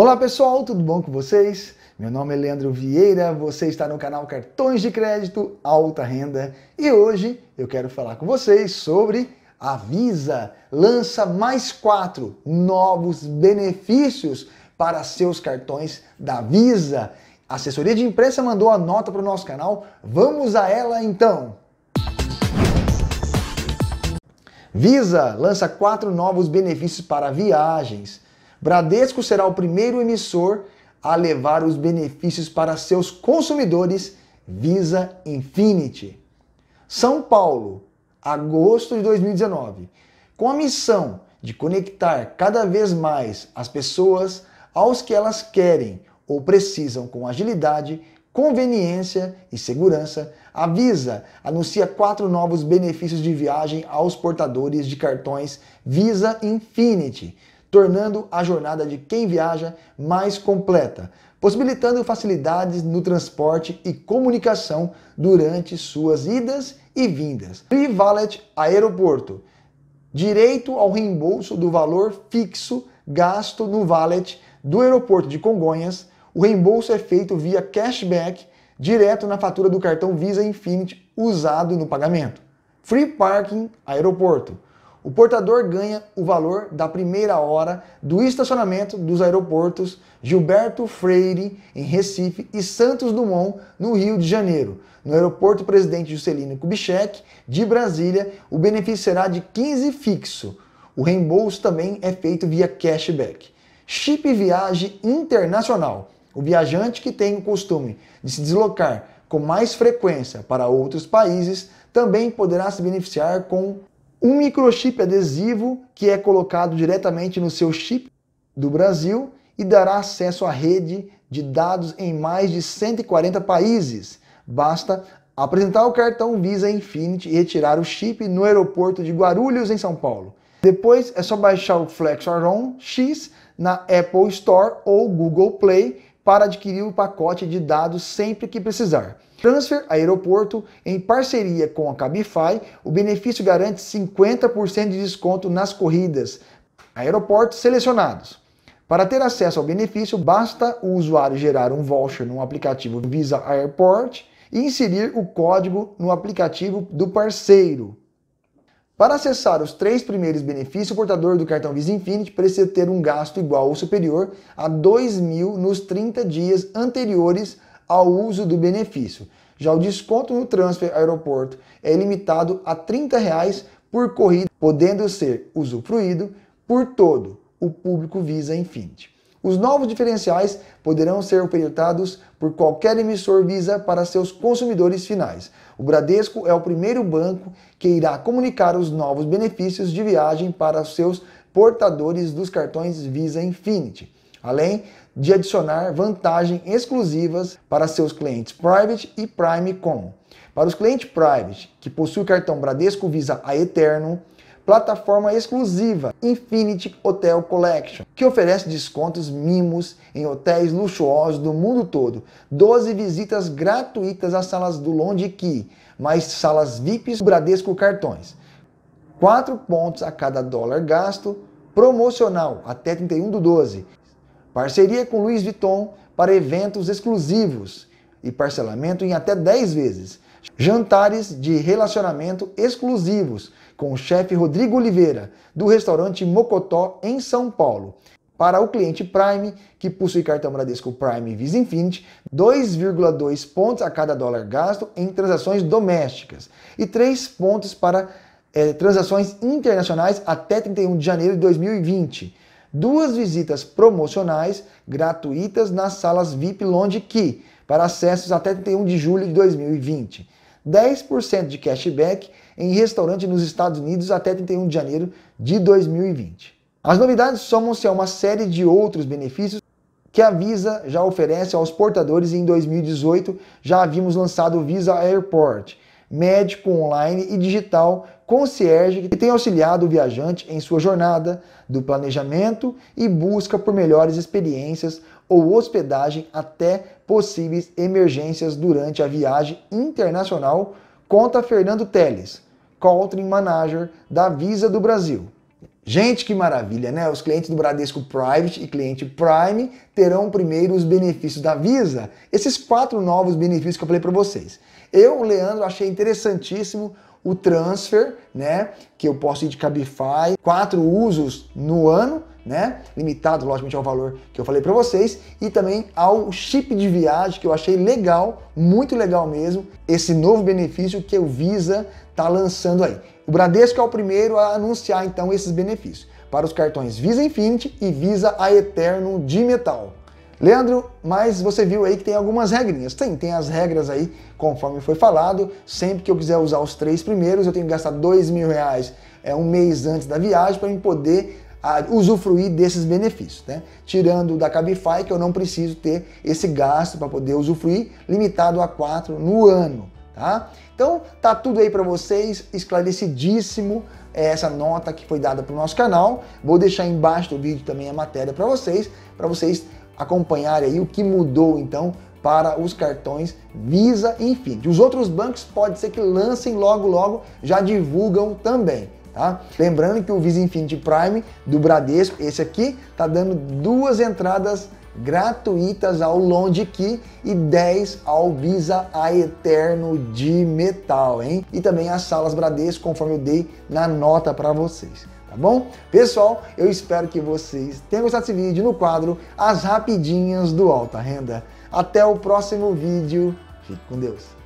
Olá pessoal, tudo bom com vocês? Meu nome é Leandro Vieira, você está no canal Cartões de Crédito Alta Renda e hoje eu quero falar com vocês sobre a Visa lança mais quatro novos benefícios para seus cartões da Visa. A assessoria de imprensa mandou a nota para o nosso canal, vamos a ela então! Visa lança quatro novos benefícios para viagens. Bradesco será o primeiro emissor a levar os benefícios para seus consumidores Visa Infinity. São Paulo, agosto de 2019. Com a missão de conectar cada vez mais as pessoas aos que elas querem ou precisam com agilidade, conveniência e segurança, a Visa anuncia quatro novos benefícios de viagem aos portadores de cartões Visa Infinity tornando a jornada de quem viaja mais completa, possibilitando facilidades no transporte e comunicação durante suas idas e vindas. Free Valet Aeroporto direito ao reembolso do valor fixo gasto no valet do aeroporto de Congonhas. O reembolso é feito via cashback direto na fatura do cartão Visa Infinity usado no pagamento. Free Parking Aeroporto. O portador ganha o valor da primeira hora do estacionamento dos aeroportos Gilberto Freire, em Recife, e Santos Dumont, no Rio de Janeiro. No aeroporto Presidente Juscelino Kubitschek, de Brasília, o benefício será de 15 fixo. O reembolso também é feito via cashback. Chip Viagem Internacional. O viajante que tem o costume de se deslocar com mais frequência para outros países também poderá se beneficiar com um microchip adesivo que é colocado diretamente no seu chip do Brasil e dará acesso à rede de dados em mais de 140 países. Basta apresentar o cartão Visa Infinity e retirar o chip no aeroporto de Guarulhos, em São Paulo. Depois é só baixar o FlexROM X na Apple Store ou Google Play para adquirir o pacote de dados sempre que precisar. Transfer Aeroporto, em parceria com a Cabify, o benefício garante 50% de desconto nas corridas aeroportos selecionados. Para ter acesso ao benefício, basta o usuário gerar um voucher no aplicativo Visa Airport e inserir o código no aplicativo do parceiro. Para acessar os três primeiros benefícios, o portador do cartão Visa Infinite precisa ter um gasto igual ou superior a R$ 2.000 nos 30 dias anteriores ao uso do benefício. Já o desconto no transfer aeroporto é limitado a R$ 30 reais por corrida, podendo ser usufruído por todo o público Visa Infinite. Os novos diferenciais poderão ser ofertados por qualquer emissor Visa para seus consumidores finais. O Bradesco é o primeiro banco que irá comunicar os novos benefícios de viagem para seus portadores dos cartões Visa Infinity, além de adicionar vantagens exclusivas para seus clientes Private e Prime Com. Para os clientes Private que possuem o cartão Bradesco Visa A Eterno, plataforma exclusiva Infinity Hotel Collection, que oferece descontos mimos em hotéis luxuosos do mundo todo, 12 visitas gratuitas às salas do Londe Key, mais salas VIPs Bradesco Cartões, 4 pontos a cada dólar gasto, promocional até 31 do 12, parceria com Louis Vuitton para eventos exclusivos e parcelamento em até 10 vezes, jantares de relacionamento exclusivos, com o chefe Rodrigo Oliveira, do restaurante Mocotó, em São Paulo. Para o cliente Prime, que possui cartão Bradesco Prime Visa Infinite, 2,2 pontos a cada dólar gasto em transações domésticas e 3 pontos para é, transações internacionais até 31 de janeiro de 2020. Duas visitas promocionais gratuitas nas salas VIP Lounge Key para acessos até 31 de julho de 2020 10% de cashback em restaurante nos Estados Unidos até 31 de janeiro de 2020. As novidades somam-se a uma série de outros benefícios que a Visa já oferece aos portadores em 2018. Já havíamos lançado o Visa Airport, médico online e digital concierge que tem auxiliado o viajante em sua jornada do planejamento e busca por melhores experiências ou hospedagem até possíveis emergências durante a viagem internacional, conta Fernando Teles, Country Manager da Visa do Brasil. Gente, que maravilha, né? Os clientes do Bradesco Private e cliente Prime terão primeiro os benefícios da Visa, esses quatro novos benefícios que eu falei para vocês. Eu, Leandro, achei interessantíssimo o transfer, né? Que eu posso ir de Cabify, quatro usos no ano, né? Limitado, logicamente, ao valor que eu falei para vocês, e também ao chip de viagem, que eu achei legal, muito legal mesmo, esse novo benefício que o Visa tá lançando aí. O Bradesco é o primeiro a anunciar então esses benefícios para os cartões Visa Infinity e Visa Eterno de metal. Leandro, mas você viu aí que tem algumas regrinhas. Tem, tem as regras aí, conforme foi falado. Sempre que eu quiser usar os três primeiros, eu tenho que gastar dois mil reais é, um mês antes da viagem para eu poder a, ah, usufruir desses benefícios, né? Tirando da Cabify, que eu não preciso ter esse gasto para poder usufruir, limitado a quatro no ano, tá? Então, tá tudo aí para vocês, esclarecidíssimo é, essa nota que foi dada para o nosso canal. Vou deixar embaixo do vídeo também a matéria para vocês, para vocês acompanhar aí o que mudou então para os cartões Visa e Os outros bancos pode ser que lancem logo logo, já divulgam também. Tá? Lembrando que o Visa Infinity Prime do Bradesco, esse aqui, tá dando duas entradas gratuitas ao Longe Key e 10 ao Visa A Eterno de metal, hein? E também as salas Bradesco, conforme eu dei na nota para vocês tá bom? Pessoal, eu espero que vocês tenham gostado desse vídeo no quadro As Rapidinhas do Alta Renda. Até o próximo vídeo. Fique com Deus.